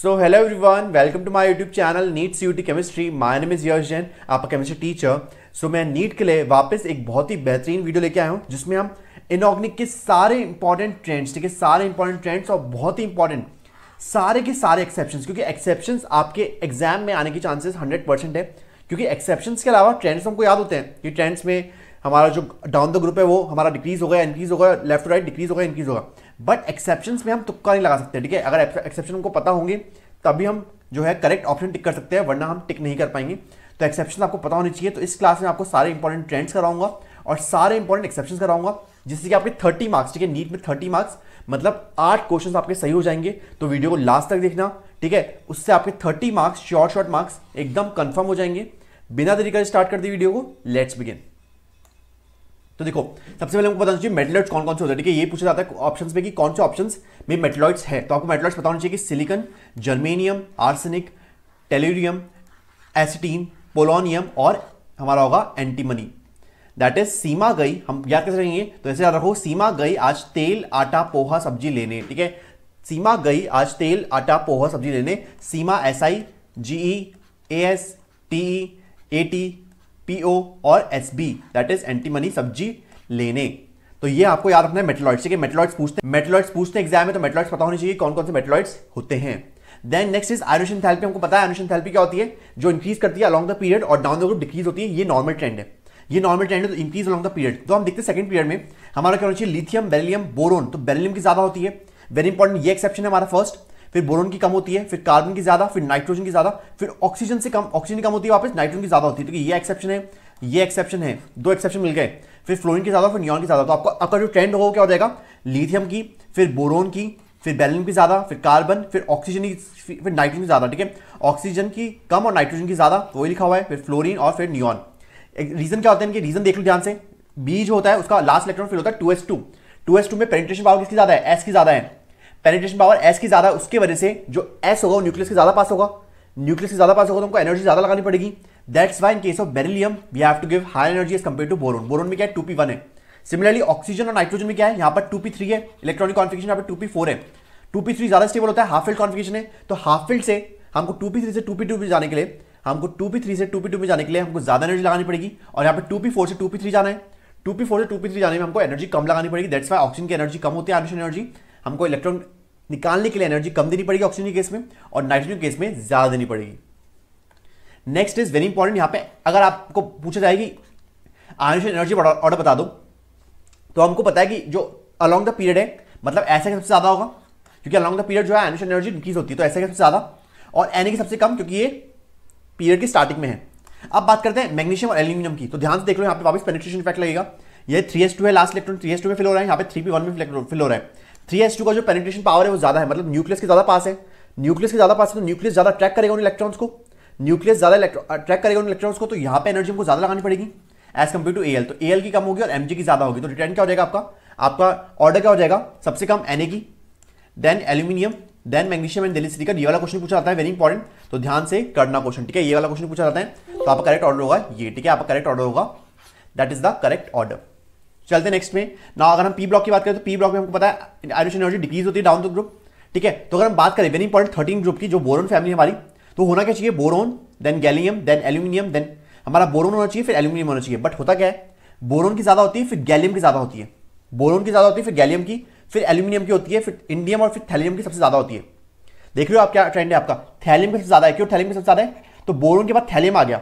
So one welcome to my YouTube channel NEET C U T chemistry my name is Yash Jain आपका chemistry teacher. सो मैं NEET के लिए वापस एक बहुत ही बेहतरीन वीडियो लेके आया हूँ जिसमें हम इनऑर्गेनिक के सारे इंपॉर्टेंट ट्रेंड्स ठीक है सारे इंपॉर्टेंट ट्रेंड्स और बहुत ही इंपॉर्टेंट सारे के सारे एक्सेप्शन क्योंकि एक्सेप्शन आपके एग्जाम में आने के चांसेस हंड्रेड परसेंट है क्योंकि एक्सेप्शन के अलावा ट्रेंड्स हमको याद होते हैं कि ट्रेंड्स में हमारा जो डाउन द ग्रुप है वो हमारा डिक्रीज हो गया इंक्रीज हो गया लेफ्ट टू राइट डिक्रीज होगा इंक्रीज होगा बट एक्सेप्शन में हम तुक्का नहीं लगा सकते ठीक है अगर एक्सेप्शन को पता होंगे तभी हम जो है करेक्ट ऑप्शन टिक कर सकते हैं वरना हम टिक नहीं कर पाएंगे तो एक्सेप्शन आपको पता होनी चाहिए तो इस क्लास में आपको सारे इंपॉर्टेंट ट्रेंड्स कराऊंगा और सारे इंपॉर्टेंट एक्सेप्शन कराऊंगा जिससे कि आपके थर्टी मार्क्स ठीक है नीट में थर्टी मार्क्स मतलब आठ क्वेश्चन आपके सही हो जाएंगे तो वीडियो को लास्ट तक देखना ठीक है उससे आपके thirty marks short short marks एकदम कन्फर्म हो जाएंगे बिना तरीके से स्टार्ट कर दी वीडियो को लेट्स बिगिन तो देखो सबसे पहले हमको बताना चाहिए मेटलॉइड्स कौन कौन से होते हैं ठीक है ये पूछा जाता है ऑप्शन में कि कौन से ऑप्शन में मेटलॉइड्स है तो आपको मेटलॉइड्स बताना चाहिए कि silicon germanium arsenic tellurium astatine polonium और हमारा होगा एंटीमनी दैट इज सीमा गई हम याद कैसे रहेंगे तो ऐसे याद रखो सीमा गई आज तेल आटा पोहा सब्जी लेने ठीक है सीमा गई आज तेल आटा पोहा सब्जी लेने Seema S I G E A S T E A T PO और B that is antimony सब्जी लेने तो ये आपको याद रखना है मेटलॉइड्स के मेटलॉइड्स पूछते हैं मेटलॉइड्स पूछते हैं एग्जाम में तो मेटलॉइड्स पता होनी चाहिए कौन कौन से मेटलॉइड्स होते हैं then next is ionisation enthalpy हमको पता है आयुषन थेरेपी क्या होती है जो इंक्रीज करती है अलॉन्ग द पीरियड और डाउन द ग्रुप डिक्रीज होती है ये नॉर्मल ट्रेंड है ये नॉर्मल ट्रेंड है तो इंक्रीज अलॉन्ग द पीरियड तो हम देखते हैं सेकंड पीरियड में हमारा क्या होना चाहिए लिथियम बेरिलियम बोरोन तो बेरिलियम की ज्यादा होती है वेरी इंपॉर्टेंट ये एक्सेप्शन है हमारा फर्स्ट फिर बोरोन की कम होती है फिर कार्बन की ज्यादा फिर नाइट्रोजन की ज्यादा फिर ऑक्सीजन से कम ऑक्सीजन की कम होती है वापस नाइट्रोजन की ज्यादा होती है तो ये एक्सेप्शन है ये एक्सेप्शन है दो एक्सेप्शन मिल गए फिर फ्लोरिन की ज्यादा फिर न्योन की ज्यादा तो आपका आपका जो ट्रेंड होगा क्या हो जाएगा लिथियम की फिर बोरोन की फिर बैलिन की ज़्यादा फिर कार्बन फिर ऑक्सीजन की फिर नाइट्रोजन की ज़्यादा ठीक है ऑक्सीजन की कम और नाइट्रोजन की ज़्यादा तो वही लिखा हुआ है फिर फ्लोरिन और फिर नियॉन रीज़न क्या होता है इनके रीज़न देख लो ध्यान से बीज होता है उसका लास्ट इलेक्ट्रॉन फिर होता है two S two two S two में पेनिट्रेशन पावर किसकी ज़्यादा है एस की ज़्यादा है पेनिट्रेशन पावर एस की ज़्यादा उसकी वजह से जो एस होगा वो न्यूक्लियस के ज़्यादा पास होगा न्यूक्लियस के ज़्यादा पास होगा तो हमको एनर्जी ज़्यादा लगानी पड़ेगी that's why in case of beryllium we have to give high energy as compared to boron boron में क्या है टू पी वन है सिमिलरली ऑक्सीजन और नाइट्रोजन में क्या है यहाँ पर टू पी थ्री है इलेक्ट्रॉनिक कॉन्फिगेशन यहाँ पर टू पी फोर है टू पी थ्री ज़्यादा स्टेबल होता है हाफ फील्ड कॉन्फिगेशन है तो हाफ फील्ड से हमको टू पी थ्री से टू पी टू पे जाने के लिए हमको टू पी थ्री से टू पी टू पे जाने के लिए हमको ज़्यादा एनर्जी लगानी पड़ेगी और यहाँ पर टू पी फोर से टू पी थ्री जाना है टू पी फोर से टू पी थ्री जाने में हमको एनर्जी कम लगानी पड़ेगी दैट्स वाई ऑक्सीजन की एनर्जी कम होती है आर्मिशन एनर्जी हमको इलेक्ट्रॉन निकालने के लिए एनर्जी कम देनी पड़ेगी ऑक्सीजन केस में और नाइट्रोजन केस में ज़्यादा देनी पड़ेगी नेक्स्ट इज वेरी इंपॉर्टेंट यहां पे अगर आपको पूछा जाएगी कि एनर्जी ऑर्डर बता दो तो हमको पता है कि जो अलॉन्ग द पीरियड है मतलब ऐसे सबसे ज़्यादा होगा क्योंकि अलॉन्ग द पीरियड जो है आयोनिशन एनर्जी इंक्रीज होती है तो ऐसे सबसे ज़्यादा और एन की सबसे कम क्योंकि ये पीरियड की स्टार्टिंग में है अब बात करते हैं मैग्नीशियम और एल्यूमिनियम की तो ध्यान से देख लो यहाँ पे वापस पेनिट्रेशन इफेक्ट लगेगा ये थ्री एस टू है last electron three S two में फिल हो रहा है यहाँ पे थ्री पी वन में फिल हो रहा है थ्री एस टू का जो पेनिट्रेशन पावर है वो ज्यादा है मतलब न्यूक्लियस के ज्यादा पास है न्यूक्लियस के ज्यादा पास है तो न्यूक्लियस ज्यादा ट्रैक करेगा उन इलेक्ट्रॉन्स को न्यूक्लियस ज्यादा अट्रैक्ट करेगा उन इलेक्ट्रॉन्स को तो यहाँ पे एनर्जी हमको ज्यादा लगानी पड़ेगी एज कम्पेयर टू ए तो ए की कम होगी और एम की ज्यादा होगी तो रिटर्न क्या हो जाएगा आपका आपका ऑर्डर क्या हो जाएगा सबसे कम एन की then aluminium then magnesium and Delhi का ये वाला क्वेश्चन पूछा जाता है वेरी इंपॉर्टेंट तो ध्यान से करना क्वेश्चन ठीक है ये वाला क्वेश्चन पूछा जाता है तो आपका करेक्ट ऑर्डर होगा ये ठीक है आपका करेक्ट ऑर्डर होगा that is the correct order चलते नेक्स्ट में ना अगर हम पी ब्लॉक की बात करें तो पी ब्लॉक में हमको पता है आयरिश एनर्जी डिक्रीज होती है डाउन द ग्रुप ठीक है तो अगर हम बात करें वेरी इंपॉर्टेंट थर्टीन ग्रुप की जो बोरोन फैमिली हमारी तो होना क्या चाहिए boron then gallium then aluminium then हमारा बोरोन होना चाहिए फिर एल्यूमिनियम होना चाहिए बट होता क्या है बोरोन की ज़्यादा होती है फिर गैलियम की ज़्यादा होती है बोरोन की ज़्यादा होती है फिर गैलियम की फिर एल्यूमिनियम की होती है फिर इंडियम और फिर थैलियम की सबसे ज़्यादा होती है देख रहे हो आप क्या ट्रेंड है आपका थैलियम की सबसे ज़्यादा है क्यों थैलियम की सबसे ज़्यादा है तो बोरोन के बाद थैलियम आ गया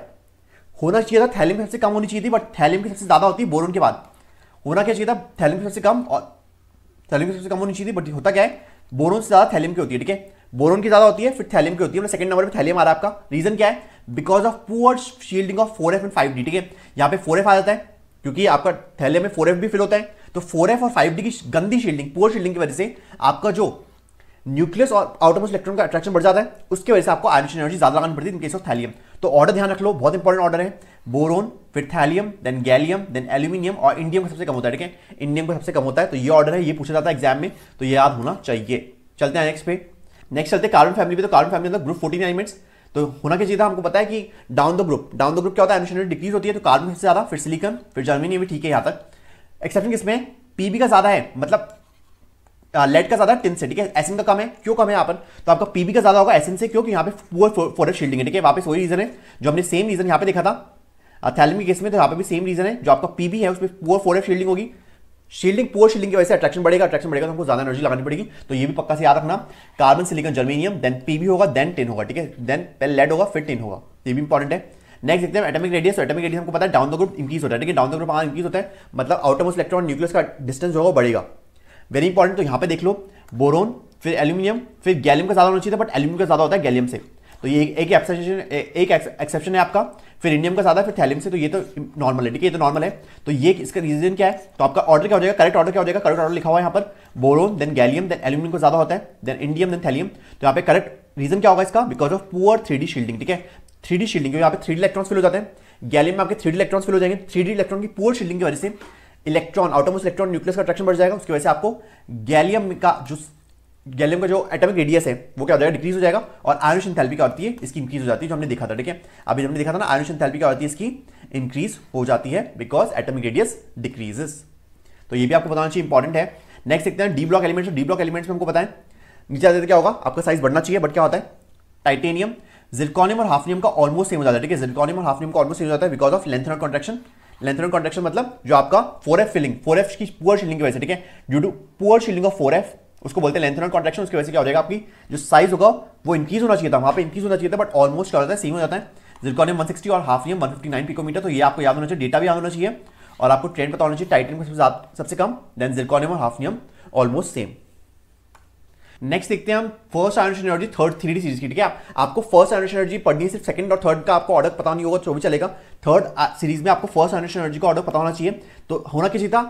होना चाहिए था थैलियम सबसे कम होनी चाहिए थी बट थैलियम की सबसे ज़्यादा होती है बोरोन के बाद होना क्या चाहिए था थैलियम की सबसे कम और थैलियम की सबसे कम होनी चाहिए बट होता क्या है बोरोन से ज़्यादा थैलियम की होती है ठीक है बोरोन की ज़्यादा होती है फिर थैलियम की होती है सेकंड नंबर पर थैलियम आ रहा है आपका रीजन क्या है because of poor shielding of four F and five D ठीक है यहाँ पे फोर एफ आ जाता है क्योंकि आपका थैलियम में फोर एफ भी फिल होता है तो फोर एफ और फाइव डी की गंदी शील्डिंग पुअर शील्डिंग की वजह से आपका जो न्यूक्लियस और आउटरमोस्ट इलेक्ट्रॉन का अट्रैक्शन बढ़ जाता है उसकी वजह से आपको आयरन एनर्जी ज़्यादा लगानी पड़ती है इनकेस ऑफ थैलियम तो ऑर्डर ध्यान रख लो बहुत इंपॉर्टेंट ऑर्डर है बोरोन फिर thallium then gallium then aluminium और इंडियम का सबसे कम होता है ठीक है इंडियम का सबसे कम होता है तो ये ऑर्डर है ये पूछा जाता है एग्जाम में तो ये याद होना चाहिए चलते हैं नेक्स्ट पे नेक्स्ट चलते हैं कार्बन फैमिली पे तो carbon family group fourteen elements तो होना क्या चाहिए था हमको पता है कि down the group down the group क्या होता है एमिशन डिक्रीज होती है तो कार्बन सबसे ज्यादा फिर सिलिकन फिर जर्मनी भी ठीक है यहाँ तक एक्सेप्शन किसमें पीबी का ज्यादा है मतलब लेड का ज्यादा टिन से ठीक है एसिन का कम है क्यों कम है यहाँ पर तो आपका पीबी का ज्यादा होगा एसिन से क्योंकि यहाँ पे पुअर फोरेस्ट शील्डिंग है ठीक है वापस वही रीजन है जो हमने सेम रीजन यहाँ पे देखा था थैलमी केस में तो यहाँ पे भी सेम रीजन है जो आपका पीबी है उसमें पुअर फोर शील्डिंग होगी शील्डिंग पुअर शील्डिंग की वजह से अट्रैक्शन बढ़ेगा अट्रैक्शन बढ़ेगा तो हमको ज्यादा एनर्जी लगानी पड़ेगी तो ये भी पक्का से याद रखना carbon silicon germanium then PB होगा देन टेन होगा ठीक है देन पहले लेड होगा फिर टेन होगा ये भी इंपॉर्टेंट है नेक्स्ट देखते हैं एटॉमिक रेडियस एटॉमिक रेडियस हमको पता है डाउन द ग्रुप इंक्रीज होता है ठीक है डाउन द ग्रुप हमारा इंक्रीज होता है मतलब आउटरमोस्ट इलेक्ट्रॉन न्यूक्लियस का डिस्टेंस होगा बढ़ेगा वेरी इंपॉर्टेंट तो यहाँ पे देख लो बोरोन फिर एल्यूमिनियम फिर गैलियम का ज्यादा होना चाहिए बट एल्यूमिनियम का ज्यादा होता है गैलियम से तो ये एक एक्सेप्शन एक एक्सेप्शन है आपका फिर इंडियम का ज्यादा फिर थैलियम से तो ये तो नॉर्मल है ठीक है ये तो नॉर्मल है तो ये इसका रीजन क्या है तो आपका ऑर्डर क्या हो जाएगा करेक्ट ऑर्डर क्या हो जाएगा करेक्ट ऑर्डर लिखा हुआ है यहाँ पर boron then gallium then aluminium को ज्यादा होता है देन इंडियम देन थैलियम तो यहाँ पे करेक्ट रीजन क्या होगा इसका because of poor three shielding ठीक है थ्री शील्डिंग यहाँ पे थ्री इलेक्ट्रॉन फिल हो जाते हैं गैलियम में आपके थ्री इलेक्ट्रॉन फिल हो जाएंगे थ्री इलेक्ट्रॉन की पुअर शील्डिंग की वजह से इलेक्ट्रॉन आउटोमोस्ट इलेक्ट्रॉन न्यूक्लियस का अट्रैक्शन बढ़ जाएगा उसकी वजह से आपको गैलियम का जो गैलियम का जो एटॉमिक रेडियस है वो क्या हो जाएगा डिक्रीज हो जाएगा और आयनुशन थैल्पी क्या होती है इसकी इंक्रीज हो जाती है जो हमने देखा था ठीक है अभी हमने देखा था ना आयनुशन थैल्पी क्या होती है इसकी इंक्रीज हो जाती है बिकॉज एटॉमिक रेडियस डिक्रीजेस तो ये भी आपको बताना चाहिए इंपॉर्टेंट है नेक्स्ट देखते हैं D block element D block elements में हमको बताएं नीचे आते क्या होगा आपका साइज बढ़ना चाहिए बट क्या होता है टाइटेनियम जिल्कॉनियम और हाफनियम का ऑलमोस्ट सेम हो जाता है ठीक है जिल्कॉनियम और हाफनियम का ऑलमोस्ट सेम हो जाता है because of length of contraction length of contraction मतलब जो आपका four F filling four F की पुअर शिलिंग की वजह से ठीक है due to poor shielding of four F उसको बोलते हैं लेंथ एंड कॉन्ट्रेक्शन उसकी वजह से क्या हो जाएगा आपकी जो साइज होगा वो इंक्रीज होना चाहिए था वहाँ पे इंक्रीज होना चाहिए था बट ऑलमोस्ट क्या होता है सेम हो जाता है वन सिक्सटी और half one fifty nine picometre तो ये आपको याद होना चाहिए डेटा भी याद होना चाहिए और आपको ट्रेंड पता होना चाहिए टाइटन में सबसे कम देन जिरकॉनियम और हाफ नियम ऑलमोस्ट सेम नेक्स्ट देखते हैं हम first ion energy third three D series की ठीक है आपको फर्स्ट आयन एनर्जी पढ़नी है सिर्फ सेकंड और थर्ड का आपको ऑर्डर पता नहीं होगा तो भी चलेगा थर्ड सीरीज में आपको फर्स्ट आयन एनर्जी का ऑर्डर पता होना चाहिए तो होना किसी था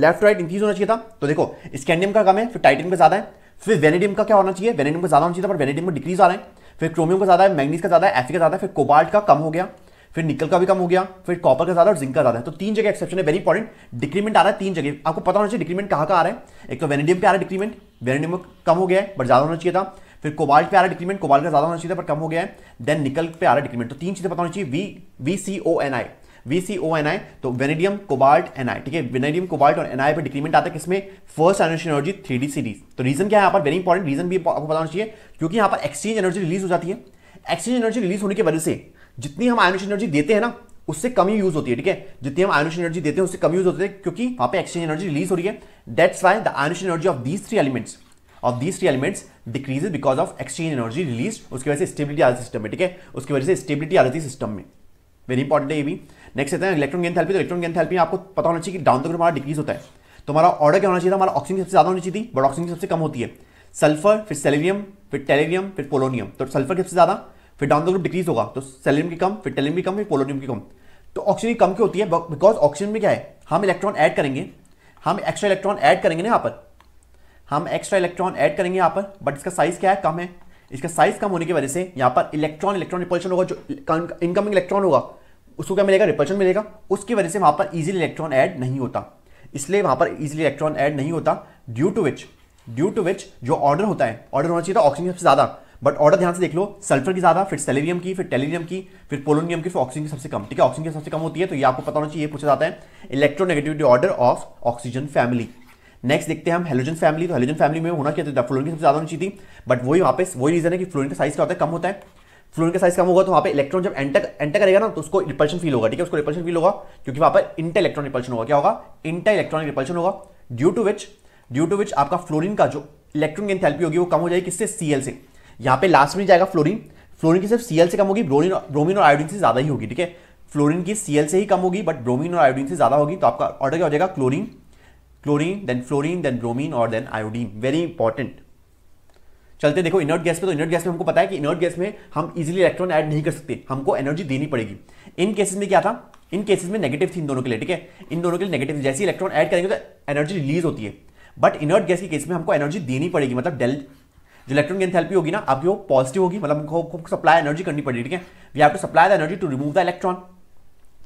लेफ्ट राइट इंक्रीज होना चाहिए था तो देखो स्कैंडियम का कम है फिर टाइटेनियम का ज्यादा है फिर वेनेडियम का क्या होना चाहिए वेनेडियम का ज्यादा होना चाहिए था पर वेनेडियम में डिक्रीज आ रहा है फिर क्रोमियम का ज्यादा है मैग्नीज का ज्यादा है एफी का ज्यादा है फिर कोबाल्ट का कम हो गया फिर निकल का भी कम हो गया फिर कॉपर का ज्यादा और जिंक का ज्यादा है तो तीन जगह एक्सेप्शन है वेरी इंपॉर्टेंट डिक्रीमेंट आ रहा है तीन जगह आपको पता होना चाहिए डिक्रीमेंट कहाँ का आ रहा है एक तो वेनेडियम पे आ रहा है डिक्रीमेंट वेनेडियम कम हो गया है बट ज्यादा होना चाहिए था फिर कोबाल्ट पे आ रहा है डिक्रीमेंट कोबाल्ट का ज्यादा होना चाहिए था पर कम हो गया है देन निकल पे आ रहा है डिक्रीमेंट तो तीन चीजें पता होनी चाहिए V V C O N I VCONI NI तो वेनेडियम कोबाल्ट एनआई ठीक है वेनेडियम कोबाल्ट और एनआई पर डिक्रीमेंट आता है किसमें first energy energy three series तो रीजन क्या है यहाँ पर वेरी इंपॉर्टेंट रीजन भी आपको बताना चाहिए क्योंकि यहाँ पर एक्सचेंज एनर्जी रिलीज हो जाती है एक्सचेंज एनर्जी रिलीज होने की वजह से जितनी हम आयोनिश एनर्जी देते हैं ना उससे कम ही यूज होती है ठीक है जितनी हम आयोनिश एनर्जी देते हैं उससे कम यूज होते हैं क्योंकि वहां पे एक्सचेंज एनर्जी रिलीज हो रही है that's why the ionisation energy of these three elements of these three elements decrease because of exchange energy release उसकी वजह से स्टेबिलिटी आ जाती है सिस्टम में ठीक है उसकी वजह से स्टेबिलिटी आ जाती है सिस्टम में वेरी इंपॉर्टेंट है ये भी नेक्स्ट आता है इलेक्ट्रॉन गेन थैल्पी तो इलेक्ट्रॉन गेन थैल्पी आपको पता होना चाहिए कि डाउन तक हमारा डिक्रीज होता है तो हमारा ऑर्डर क्या होना चाहिए हमारा ऑक्सीजन सबसे ज्यादा होनी चाहिए थी बट ऑक्सीजन सबसे कम होती है सल्फर फिर सेलेनियम फिर टेलेनियम फिर पोलोनियम तो सल्फर सबसे ज्यादा फिर डाउन तक डिक्रीज होगा तो सेलेनियम की कम फिर टेलेनियम की कम फिर पोलोनियम की कम तो ऑक्सीजन कम क्यों होती है बिकॉज ऑक्सीजन में क्या है हम इलेक्ट्रॉन ऐड करेंगे हम एक्स्ट्रा इलेक्ट्रॉन ऐड करेंगे ना यहाँ पर हम एक्स्ट्रा इलेक्ट्रॉन ऐड करेंगे यहाँ पर बट इसका साइज क्या है कम है इसका साइज कम होने की वजह से यहाँ पर इलेक्ट्रॉन इलेक्ट्रॉन रिपल्शन होगा जो इनकमिंग इलेक्ट्रॉन होगा उसको क्या मिलेगा रिपल्शन मिलेगा उसकी वजह से वहां पर इजिली इलेक्ट्रॉन ऐड नहीं होता इसलिए वहां पर ईजिली इलेक्ट्रॉन ऐड नहीं होता due to which due to which जो ऑर्डर होता है ऑर्डर होना चाहिए था ऑक्सीजन सबसे ज़्यादा बट ऑर्डर ध्यान से देख लो सल्फर की ज़्यादा फिर सेलेनियम की फिर टेलीनियम की फिर पोलोनियम की फिर ऑक्सीजन की सबसे कम ठीक है ऑक्सीजन की सबसे कम होती है तो ये आपको पता होना चाहिए पूछा जाता है electronegativity order of oxygen family next देखते हैं हम हेलोजन फैमिली तो हेलोजन फैमिली में होना क्या था फ्लोरिन की सबसे ज़्यादा होनी चाहिए थी बट वही वापस वही रीजन है कि फ्लोरिन का साइज क्या होता है कम होता है फ्लोरिन का साइज कम होगा तो वहाँ पे इलेक्ट्रॉन जब एंटर एंटर करेगा ना तो उसको रिपल्शन फील होगा ठीक है उसको रिपल्शन फील होगा क्योंकि वहाँ पर इंटर इलेक्ट्रॉन रिपल्शन होगा क्या होगा इंटर इलेक्ट्रॉनिक रिपल्शन होगा due to which due to which आपका फ्लोरिन का जो इलेक्ट्रॉन गेन थेरेपी होगी वो कम हो जाएगी किससे सी से यहाँ पे लास्ट में जाएगा फ्लोरिन फ्लोरिन की सिर्फ सीएल से कम होगी ब्रोमिन ब्रोमिन और आयोडीन से ज़्यादा ही होगी ठीक है फ्लोरिन की सीएल से ही कम होगी बट ब्रोमिन और आयोडीन से ज़्यादा होगी तो आपका ऑर्डर क्या हो जाएगा chlorine chlorine then fluorine then bromine और देन आयोडीन वेरी इंपॉर्टेंट चलते देखो इनर्ट गैस पे तो इनर्ट गैस में हमको पता है कि इनर्ट गैस में हम इजिली इलेक्ट्रॉन ऐड नहीं कर सकते हमको एनर्जी देनी पड़ेगी इन केसेस में क्या था इन केसेस में नेगेटिव थी इन दोनों के लिए ठीक है इन दोनों के लिए नेगेटिव जैसे इलेक्ट्रॉन ऐड करेंगे तो एनर्जी रिलीज होती है बट इनर्ट गैस के केस में हमको एनर्जी देनी पड़ेगी मतलब डेल जो इलेक्ट्रॉन की एंथैल्पी होगी ना आपकी वो पॉजिटिव होगी मतलब हमको सप्लाई एनर्जी करनी पड़ेगी ठीक है we have to supply the energy to remove the electron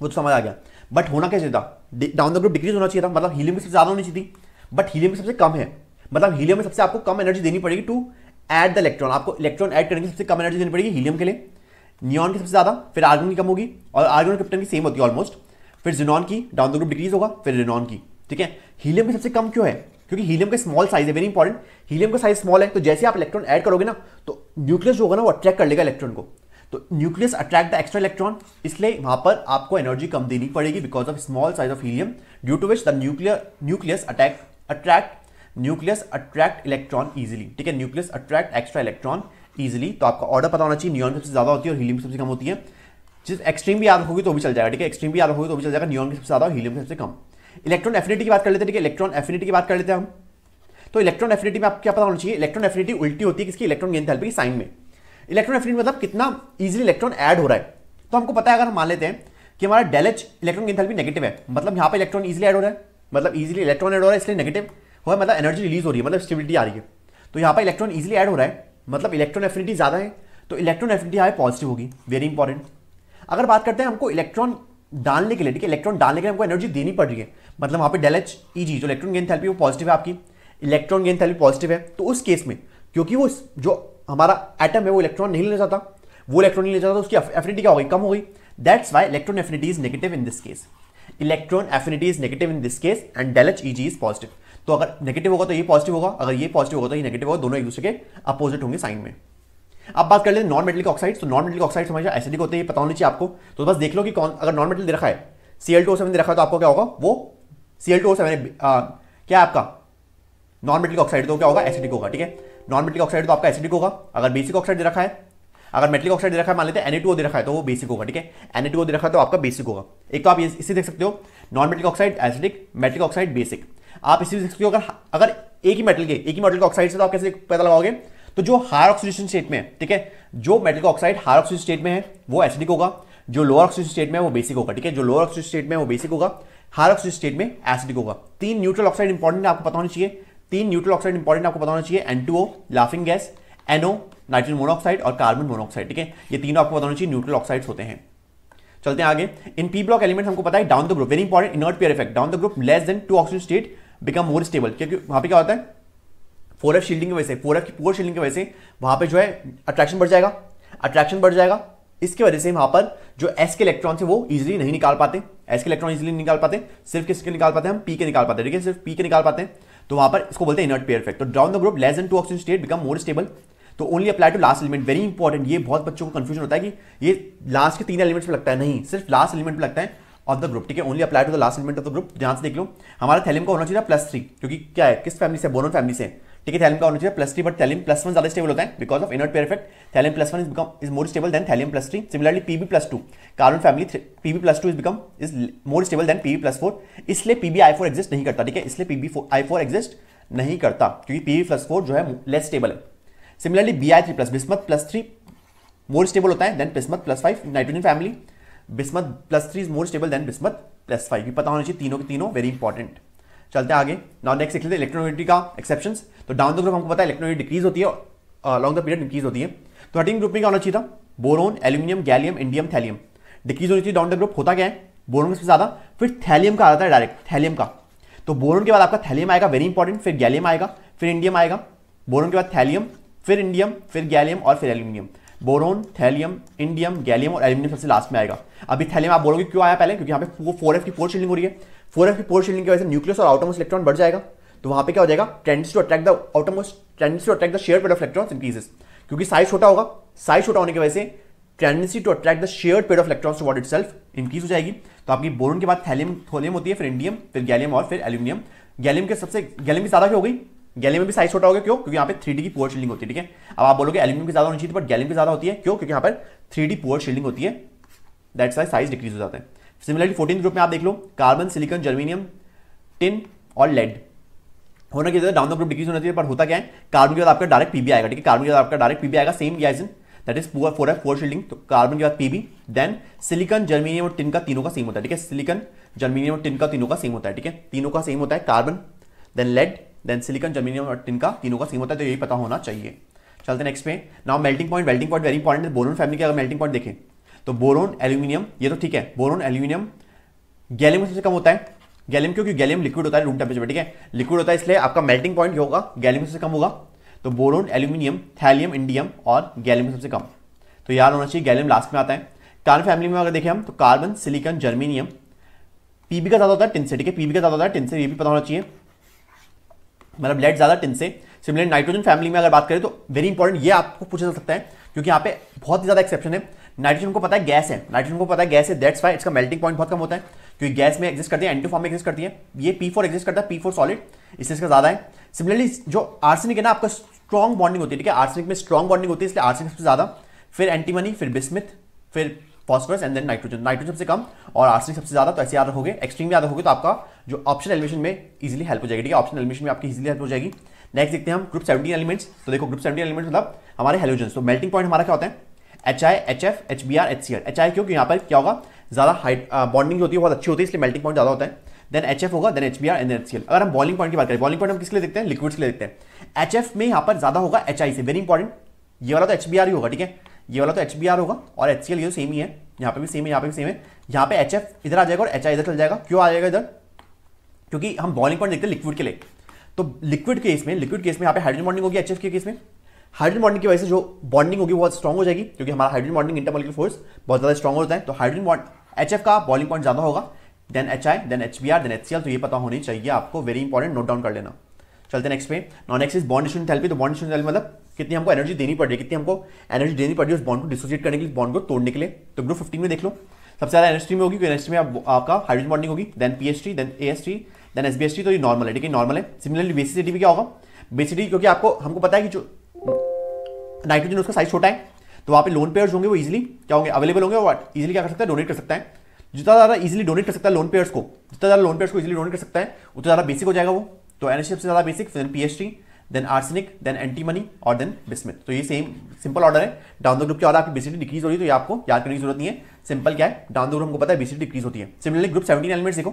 वो तो समझ आ गया बट होना क्या चाहिए था डाउन द ग्रुप डिक्रीज होना चाहिए था मतलब हीलियम की सबसे ज़्यादा होनी चाहिए थी बट हीलियम की सबसे कम है मतलब हीलियम में सबसे आपको कम एनर्जी देनी पड़ेगी टू एड द इलेक्ट्रॉन आपको इलेक्ट्रॉन एड करने की सबसे कम एनर्जी देनी पड़ेगी हीलियम के लिए नियॉन की सबसे ज़्यादा फिर आर्गन की कम होगी और आर्गन क्रिप्टन की सेम होती है ऑलमोस्ट फिर जिनॉन की डाउन द ग्रुप डिक्रीज होगा फिर रिनॉन की ठीक है हीलियम की सबसे कम क्यों है क्योंकि हीलियम का स्मॉल साइज है वेरी इंपॉर्टेंट हीलियम का साइज स्मॉल है तो जैसे आप इलेक्ट्रॉन ऐड करोगे ना तो न्यूक्लियस जो होगा ना वो अट्रैक्ट कर लेगा इलेक्ट्रॉन को तो nucleus attract the extra electron इसलिए वहां पर आपको एनर्जी कम देनी पड़ेगी because of small size of helium due to which the nuclear nucleus attack attract nucleus attract electron easily ठीक है nucleus attract extra electron easily तो आपका ऑर्डर पता होना चाहिए न्यून सबसे ज्यादा होती है और हीलियम सबसे कम होती है जिस एक्सट्रीम भी याद होगी तो भी चल जाएगा ठीक है एक्सट्रीम भी याद होगी तो भी चल जाएगा न्यून सबसे ज्यादा और हीलियम सबसे कम इलेक्ट्रॉन एफिनिटी की बात कर लेते हैं ठीक है इलेक्ट्रॉन एफिनिटी की बात कर लेते हैं हम तो इलेक्ट्रॉन एफिनिटी में आपको क्या पता होना चाहिए इलेक्ट्रॉन एफिनिटी उल्टी होती है किसकी इलेक्ट्रॉन गेंद थैल्पी साइन में इलेक्ट्रॉन एफिनिटी मतलब कितना इजिली इलेक्ट्रॉन ऐड हो रहा है तो हमको पता है अगर हम मान लेते हैं कि हमारा डेलेच इलेक्ट्रॉन गेंद थैल्पी नेगेटिव है मतलब यहाँ पर इलेक्ट्रॉन इजिली एड हो रहा है मतलब इजिली इलेक्ट्रॉन एड हो रहा है इसलिए नेगेटिव हुआ मतलब एनर्जी रिलीज हो रही है मतलब स्टेबिलिटी आ रही है तो यहाँ पर इलेक्ट्रॉन ईजिली एड हो रहा है मतलब इलेक्ट्रॉन एफिनिटी ज़्यादा है तो इलेक्ट्रॉन एफिनिटी यहाँ पॉजिटिव होगी वेरी इंपॉर्टेंट अगर बात करते हैं हमको इलेक्ट्रॉन डालने के लिए ठीक है इलेक्ट्रॉन डालने के लिए हमको एनर्जी देनी पड़ रही है मतलब वहाँ पर डेल एच ई जी जो इलेक्ट्रॉन गेन थेरेपी वो पॉजिटिव है आपकी इलेक्ट्रॉन गेन थेरेपी पॉजिटिव है तो उस केस में क्योंकि वो जो हमारा एटम है वो इलेक्ट्रॉन नहीं लेना चाहता वो इलेक्ट्रॉन नहीं लेना चाहता तो उसकी एफिनिटी क्या होगी कम हो गई that's why electron affinity is negative in this case electron affinity is negative in this case and del H E G is positive तो अगर नेगेटिव होगा तो ये पॉजिटिव होगा अगर ये पॉजिटिव होगा तो ये नेगेटिव होगा दोनों एक दूसरे के अपोजिट होंगे साइन में अब बात कर लेते हैं नॉन मेटलिक ऑक्साइड तो नॉन मेटलिक ऑक्साइड हमेशा एसिडिक होते हैं पता होना चाहिए आपको तो बस देख लो कि कौन अगर नॉन मेटल दे रखा है सीएल टू सेवन दे रखा है तो आपको क्या होगा वो सीएल टू सेवन क्या आपका नॉन मेटलिक ऑक्साइड तो क्या होगा एसिडिक होगा ठीक है नॉन मेटलिक ऑक्साइड तो आपका एसिडिक होगा अगर बेसिक ऑक्साइड दे रखा है अगर मेटलिक ऑक्साइड दे रखा है मान लेते हैं एन दे रखा है तो वो बेसिक होगा ठीक है एन दे रखा है तो आपका बेसिक होगा एक तो आप इसी देख सकते हो non metallic oxide acidic metallic oxide basic आप इसी को अगर अगर एक ही मेटल के एक ही मेटल के ऑक्साइड से तो आप कैसे पता लगाओगे तो जो हायर ऑक्सीडेशन स्टेट में ठीक है जो मेटल का ऑक्साइड हायर ऑक्सीडेशन स्टेट में है वो एसिडिक होगा जो लोअर ऑक्सीडेशन स्टेट में है वो बेसिक होगा ठीक है जो लोअर ऑक्सीडेशन स्टेट में वो बेसिक होगा हायर ऑक्सीडेशन स्टेट में एसिडिक होगा तीन न्यूट्रल ऑक्साइड इंपॉर्टेंट आपको पता होना चाहिए तीन न्यूट्रल ऑक्साइड इंपॉर्टेंट आपको पता होना चाहिए N two O laughing gas N O nitrogen monoxide और कार्बन मोनोऑक्साइड ठीक है ये तीनों आपको पता होना चाहिए न्यूट्रल ऑक्साइड्स होते हैं चलते हैं आगे इन पी ब्लॉक एलिमेंट हमको पता है down the group very important inert pair effect down the group less than two oxygen state become more stable क्योंकि वहां पे क्या होता है फोर एफ शील्डिंग की वजह से फोर एफ की पोअर शील्डिंग की वजह से वहां पे जो है अट्रैक्शन बढ़ जाएगा अट्रैक्शन बढ़ जाएगा इसकी वजह से वहां पर जो एस के इलेक्ट्रॉन है वो इजिली नहीं निकाल पाते एस के इलेक्ट्रॉन इजिली निकाल पाते सिर्फ किसके निकाल पाते हैं हम पी के निकाल पाते ठीक है सिर्फ पी के निकाल पाते हैं तो वहां पर इसको बोलते हैं इनर्ट पेयर इफेक्ट तो down the group less than two oxygen state become more stable तो only apply to last element very important ये बहुत बच्चों को कंफ्यूजन होता है कि ये लास्ट के तीन एलिमेंट्स पर लगता है नहीं सिर्फ लास्ट एलिमेंट पर लगता है ऑफ द ग्रुप ठीक है only apply to the last element of the group ध्यान से देख लो हमारा थैलिम का होना चाहिए प्लस थ्री क्योंकि क्या है किस फैमिली से बोनो फैमिली से ठीक है थैलिम का होना चाहिए plus three but thallium plus one ज्यादा स्टेबल होता है because of inert pair thallium plus one is become is more stable than thallium plus three similarly P B plus two carbon family P B plus two is become is more stable than P B plus four इसलिए P B I four exist नहीं करता ठीक है इसलिए P B I four exist नहीं करता क्योंकि PB plus four जो है लेस स्टेबल है similarly B I three plus bismuth plus three more stable होता है than bismuth plus five nitrogen family bismuth plus three is more stable than bismuth plus five ये पता होना चाहिए तीनों के तीनों वेरी इंपॉर्टेंट चलते आगे नॉन नेक्स्ट लिख लेते इलेक्ट्रोनिटी का एक्सेप्शन तो डाउन द ग्रुप हमको पता है इलेक्ट्रोनिटी डिक्रीज होती है लॉन्ग द पीरियड इंक्रीज होती है तो हटिंग ग्रुप में क्या होना चाहिए था boron aluminium gallium indium thallium decrease होनी चाहिए डाउन द ग्रुप होता क्या है बोरोन से ज़्यादा फिर थैलियम का आता है डायरेक्ट थैलियम का तो बोरोन के बाद आपका थैलियम आएगा वेरी इंपॉर्टेंट फिर गैलियम आएगा फिर इंडियम आएगा बोरोन के बाद थैलियम फिर इंडियम फिर गैलियम और फिर aluminium boron thallium indium gallium और एल्यूमिनियम सबसे लास्ट में आएगा अभी थैलियम आप बोलोगे क्यों आया पहले क्योंकि यहाँ पे फोर एफ की फोर शिल्डिंग हो रही है फोर एफ की फोर शिल्डिंग की वजह से न्यूक्लियस और आउटमोस्ट इलेक्ट्रॉन बढ़ जाएगा तो वहाँ पे क्या हो जाएगा tendency to attract the outmost tendency to attract the share pair of electrons increases क्योंकि साइज छोटा होगा साइज छोटा होने की वजह से tendency to attract the share pair of electrons टू वॉट इट सेल्फ इंक्रीज हो जाएगी तो आपकी बोरोन के बाद थैलियम थोलियम होती है फिर इंडियम फिर गैलियम और फिर एल्यूमिनियम गैलियम के सबसे गैलियम की ज़्यादा क्यों हो गई गैलियम में भी साइज छोटा होगा क्यों क्योंकि यहाँ पे थ्री की पोअर शील्डिंग होती है ठीक है अब आप बोलोगे एल्यूमिनियम की ज्यादा होनी चाहिए बट तो गैलियम की ज्यादा होती है क्यों क्योंकि यहाँ पर थ्री पोअर शील्डिंग होती है दैट साइज साइज डिक्रीज हो जाता है सिमिलरली फोर्टीन ग्रुप में आप देख लो कार्बन सिलिकन जर्मीनियम टिन और लेड होना की डाउन द ग्रुप डिक्रीज होना चाहिए पर होता क्या है कार्बन के बाद आपका डायरेक्ट पीबी आएगा ठीक है कार्बन के बाद आपका डायरेक्ट पीबी आएगा सेम गैजन दट इज पुअर फोर है फोर शील्डिंग तो कार्बन के बाद पीबी देन सिलिकन जर्मीनियम और टिन का तीनों का सेम होता है ठीक है सिलिकन जर्मीनियम और टिन का तीनों का सेम होता है ठीक है तीनों का सेम होता है carbon then lead then silicon germanium और टिन का तीनों का सेम होता है तो यही पता होना चाहिए चलते नेक्स्ट पे now melting point melting point very important है बोरोन फैमिली के अगर मेल्टिंग पॉइंट देखें तो बोरोन एल्यूमिनियम ये तो ठीक है बोरोन एल्यूमिनियम गैलियम सबसे कम होता है गैलियम क्योंकि गैलियम लिक्विड होता है रूम टेम्परेचर पर ठीक है लिक्विड होता है इसलिए आपका मेल्टिंग पॉइंट होगा गैलियम सबसे कम होगा तो बोरोन एल्यूमिनियम थैलियम इंडियम और गैलियम सबसे कम तो याद होना चाहिए गैलियम लास्ट में आता है कार्बन फैमिली में अगर देखें हम तो कार्बन सिलिकन जर्मीनियम पीबी का ज़्यादा होता है टिन से ठीक है पीबी का ज़्यादा होता है टिन से ये भी पता होना चाहिए मतलब लेड ज़्यादा टिन से सिमिलर नाइट्रोजन फैमिली में अगर बात करें तो वेरी इंपॉर्टेंट ये आपको पूछा जा सकता है क्योंकि यहाँ पे बहुत ही ज़्यादा एक्सेप्शन है नाइट्रोजन को पता है गैस है नाइट्रोजन को पता है गैस है दैट्स वाई इसका मेल्टिंग पॉइंट बहुत कम होता है क्योंकि गैस में एक्जिस्ट करती है एंटोफॉर्म में करती है ये पी फोर एक्जिस्ट करता है पी फोर सॉलिड इससे इसका ज़्यादा है सिमिलरली जो आर्सनिक है ना आपका स्ट्रॉन्ग बॉन्डिंग होती है ठीक है आर्सनिक में स्ट्रॉन्ग बॉन्डिंग होती है इसलिए आर्सनिक सबसे ज़्यादा फिर एंटीमनी फिर बिस्मिथ फिर phosphorus and then nitrogen nitrogen सबसे कम और आर्सेनिक सबसे ज्यादा तो ऐसे याद रखोगे एक्सट्रीम याद रखोगे तो आपका जो ऑप्शन एलिमेशन में इजिली हेल्प हो जाएगी ठीक है ऑप्शन एलिमेशन में आपकी इजिली हेल्प हो जाएगी नेक्स्ट देखते हैं हम ग्रुप सेवेंटीन एलिमेंट्स तो देखो ग्रुप सेवेंटी एलिमेंट्स मतलब हमारे हेलोजन तो मेल्टिंग पॉइंट हमारा क्या होता है H I H F H B R H C R H I क्योंकि यहाँ पर क्या होगा ज़्यादा हाइट बॉन्डिंग होती है बहुत अच्छी होती है इसलिए मेल्टिंग पॉइंट ज़्यादा होता है देन एच एफ होगा then H B R N H C L अगर हम बॉलिंग पॉइंट की बात करें बॉलिंग पॉइंट हम किसके लिए देखते हैं लिक्विड्स के लिए देखते हैं एच एफ में यहाँ पर ज़्यादा होगा एच आई से वेरी इंपॉर्टेंट ये वाला तो एच बी आर ही होगा ठीक है ये वाला तो एच होगा और एच ये सेम तो ही है यहाँ पे भी सेम है यहाँ पे भी सेम है यहाँ पे एच इधर आ जाएगा और एच इधर चल जाएगा क्यों आ जाएगा इधर क्योंकि हम बॉइलिंग पॉइंट देखते हैं लिक्विड के लिए तो लिक्विड केस में लिक्विड केस में यहाँ पे हाइड्रोजन बॉन्डिंग होगी एच के केस में हाइड्रोजन बॉन्डिंग की वजह से जो बॉन्डिंग होगी बहुत स्ट्रॉग हो जाएगी क्योंकि हमारा हाइड्रोजन बॉन्डिंग इंटरमोलिकुलर फोर्स बहुत ज़्यादा स्ट्रॉग होता है तो हाइड्रोजन बॉन्ड एच का बॉइलिंग पॉइंट ज़्यादा होगा then H I then H B R then H C L तो ये पता होनी चाहिए आपको वेरी इंपॉर्टेंट नोट डाउन कर लेना चलते नेक्स्ट पे non axis bond student enthalpy तो बॉन्ड स्टूडेंट थेरेपी मतलब कितनी हमको एनर्जी देनी पड़ रही है कितनी हमको एनर्जी देनी पड़ रही उस बॉन्ड को डिसोसिएट करने के लिए बॉन्ड को तोड़ने के लिए तो ग्रुप फिफ्टीन में देख लो सबसे ज़्यादा एनर्जी में होगी क्योंकि एनर्जी में आप, आपका हाइड्रोजन बॉन्डिंग होगी then P S T then A S T then S B S T तो ये नॉर्मल है ठीक है नॉर्मल है सिमिलरली बेसिसिटी भी क्या होगा बेसिसिटी क्योंकि आपको हमको पता है कि जो नाइट्रोजन उसका साइज छोटा है तो वहाँ पे लोन पेयर्स होंगे वो इजिली क्या होंगे अवेलेबल होंगे और इजिली क्या कर सकता है डोनेट कर सकता है जितना ज़्यादा इजिली डोनेट कर सकता है लोन पेयर्स को जितना ज़्यादा लोन पेयर्स को इजिली डोनेट कर सकता है उतना ज़्यादा बेसिक हो जाएगा वो तो एन से ज़्यादा बेसिक फिर P then arsenic then antimony और देन बिस्मिथ तो ये सेम सिंपल ऑर्डर है डाउन द ग्रुप के ऑर्डर आपकी बेसिटी डिक्रीज हो रही है तो ये आपको याद करने की जरूरत नहीं है सिंपल क्या है डाउन द ग्रुप हमको पता है बेसिटी डिक्रीज होती है सिमिलरली ग्रुप सेवेंटीन एलिमेंट्स देखो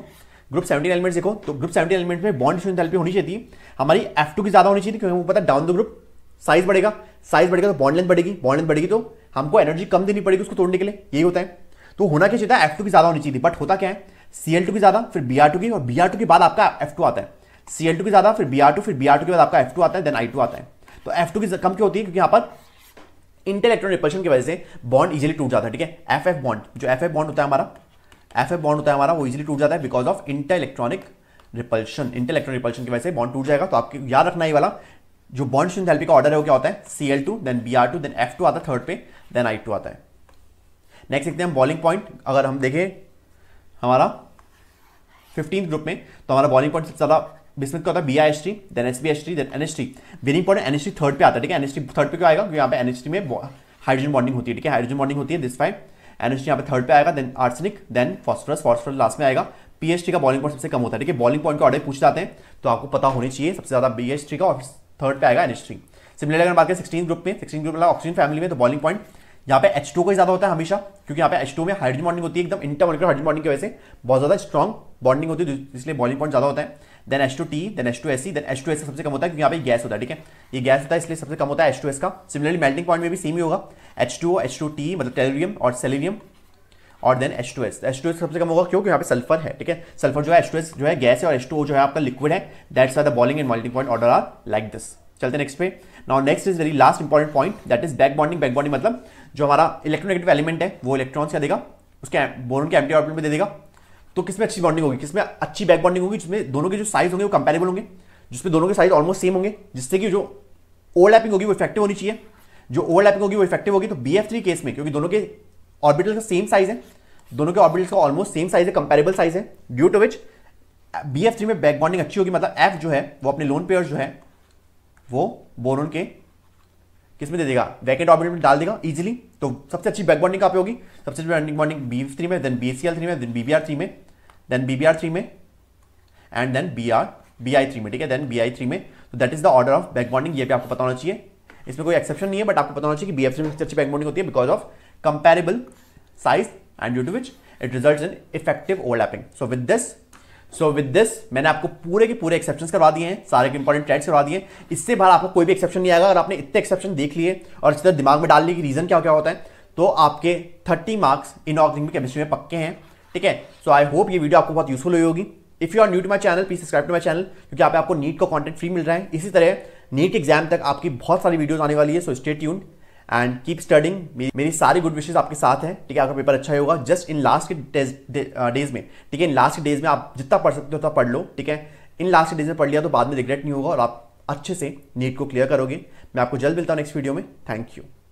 ग्रुप सेवेंटीन एलिमेंट्स देखो तो ग्रुप सेवेंटीन एलिमेंट में बॉन्ड इशू थेरेपी होनी चाहिए हमारी एफ टू की ज्यादा होनी चाहिए क्योंकि हमको पता है डाउन द ग्रुप साइज बढ़ेगा साइज बढ़ेगा तो बॉन्ड लेंथ बढ़ेगी बॉन्ड लेंथ बढ़ेगी तो हमको एनर्जी कम देनी पड़ेगी उसको तोड़ने के लिए यही होता है तो होना क्या चाहिए एफ टू की ज्यादा होनी चाहिए बट होता क्या है सी टू की ज्यादा फिर बी आर टू की और बी आर टू के बाद आपका एफ टू आता है सी एल टू की ज़्यादा फिर बी आर टू फिर बी आर टू के बाद आपका एफ टू आता है देन आई टू आता है तो एफ टू की कम क्यों होती है क्योंकि यहाँ पर इंटर इलेक्ट्रॉन रिपल्शन की वजह से बॉन्ड इजिली टूट जाता है ठीक है एफ एफ बॉन्ड जो एफ एफ बॉन्ड होता है हमारा एफ एफ बॉन्ड होता है हमारा वो इजिली टूट जाता है because of inter electronic repulsion inter electron repulsion की वजह से बॉन्ड टूट जाएगा तो आपको याद रखना ही वाला जो बॉन्ड शून्य हेल्पी का ऑर्डर है वो क्या होता है C L two then B R two then F two आता है थर्ड पे देन आई टू आता है नेक्स्ट देखते हैं बॉलिंग पॉइंट अगर हम देखें हमारा फिफ्टीन ग्रुप में तो हमारा बॉलिंग पॉइंट सबसे ज़्यादा बिस्मित का होता है B I S T then S B S T then N S T very important N S T third पे आता है ठीक है एन एस टी थर्ड पे क्यों आएगा क्योंकि यहाँ पे एन एस टी में हाइड्रोजन बॉन्डिंग होती है ठीक है हाइड्रोजन बॉन्डिंग होती है this five N S T यहाँ पे थर्ड पे आएगा then arsenic then phosphorus phosphorus last में आएगा पीएचटी का बॉलिंग पॉइंट सबसे कम होता है ठीक है बॉलिंग पॉइंट का ऑर्डर पूछ जाते हैं तो आपको पता होने चाहिए सबसे ज्यादा बी एस टी का और थर्ड पे आएगा एन एस टी सिमिलर अगर बात करें सिक्सटीन ग्रुप में सिक्सटीन ग्रुप वाला ऑक्सीजन फैमिली में तो बॉलिंग पॉइंट यहाँ पे एच टू का ज़्यादा होता है हमेशा क्योंकि यहाँ पे एच टू में हाइड्रोजन बॉन्डिंग होती है एकदम इंटरमोलिकुलर हाइड्रोजन बॉन्डिंग की वजह से बहुत ज़्यादा स्ट्रॉग बॉन्डिंग होती है इसलिए बॉलिंग पॉइंट ज़्यादा होता है then H two T then H two S then H two S सबसे कम होता है क्योंकि यहाँ पे गैस होता है ठीक है ये गैस होता है इसलिए सबसे कम होता है एच टू एस का सिमिलरली मेल्टिंग पॉइंट में भी सेम ही होगा H two H two T मतलब टेलोरियम और सेलेनियम और then H two S H two S सबसे कम होगा क्योंकि यहाँ पे सल्फर है ठीक है सल्फर जो है एच टू एस जो है गैस है और एच टू ओ जो है आपका लिक्विड है that's are the boiling and melting point order are like this चलते नेक्स्ट पे now next is very last important point that is back bonding back bonding मतलब जो हमारा इलेक्ट्रोनेगेटिव एलिमेंट है वो इलेक्ट्रॉन्स का देगा उसके बोरन के एमटी ऑर्बिट में दे देगा तो किसमें अच्छी बॉन्डिंग होगी किसमें अच्छी बैक बॉन्डिंग होगी जिसमें दोनों के जो साइज होंगे वो कंपेरेबल होंगे जिसमें दोनों के साइज ऑलमोस्ट सेम होंगे जिससे कि जो ओवरलैपिंग होगी वो इफेक्टिव होनी चाहिए जो ओवरलैपिंग होगी वो इफेक्टिव होगी तो बी केस में क्योंकि दोनों के ऑर्बिटल का सेम साइज है दोनों के ऑर्बिटल का ऑलमोस्ट सेम साइज है कंपेरेबल साइज है ड्यू टू विच बी में बैक बॉन्डिंग अच्छी होगी मतलब एफ जो है वो अपने लोन पेयर जो है वो बोरोन के किस में दे देगा वैकेंट ऑर्बिट में डाल देगा इजीली तो सबसे अच्छी बैक बॉन्डिंग कहाँ पे होगी सबसे अच्छी बैक बॉन्डिंग बी थ्री में then B C L three में then B B R three में then B B R three में and then B R B I three में ठीक है देन बी आई थ्री में तो that is the order of back bonding ये भी आपको पता होना चाहिए इसमें कोई एक्सेप्शन नहीं है बट आपको पता होना चाहिए कि बी एफ थ्री में सबसे अच्छी बैक बॉन्डिंग होती है because of comparable size and due to which it result in effective overlapping so with this so with this मैंने आपको पूरे के पूरे एक्सेप्शन करवा दिए हैं सारे के इंपॉर्टेंट ट्रेड्स करवा दिए इससे बाहर आपको कोई भी एक्सेप्शन नहीं आएगा अगर आपने इतने एक्सेप्शन देख लिए और इस तरह दिमाग में डालने की रीजन क्या क्या होता है तो आपके 30 मार्क्स इन ऑर्गेनिक केमिस्ट्री में पक्के हैं ठीक है सो आई होप ये वीडियो आपको बहुत यूजफुल हुई होगी if you are new to my channel please subscribe to my channel क्योंकि आपको नीट का कॉन्टेंट फ्री मिल रहा है इसी तरह नीट एग्जाम तक आपकी बहुत सारी वीडियोज आने वाली है सो स्टेट यून एंड कीप स्टडिंग मेरी सारी गुड विशेज आपके साथ हैं ठीक है आपका पेपर अच्छा ही होगा जस्ट इन लास्ट के डेज uh, में ठीक है इन लास्ट के डेज में आप जितना पढ़ सकते हो उतना पढ़ लो ठीक है इन लास्ट के डेज में पढ़ लिया तो बाद में रिग्रेट नहीं होगा और आप अच्छे से नीट को क्लियर करोगे मैं आपको जल्द मिलता हूँ नेक्स्ट वीडियो में थैंक यू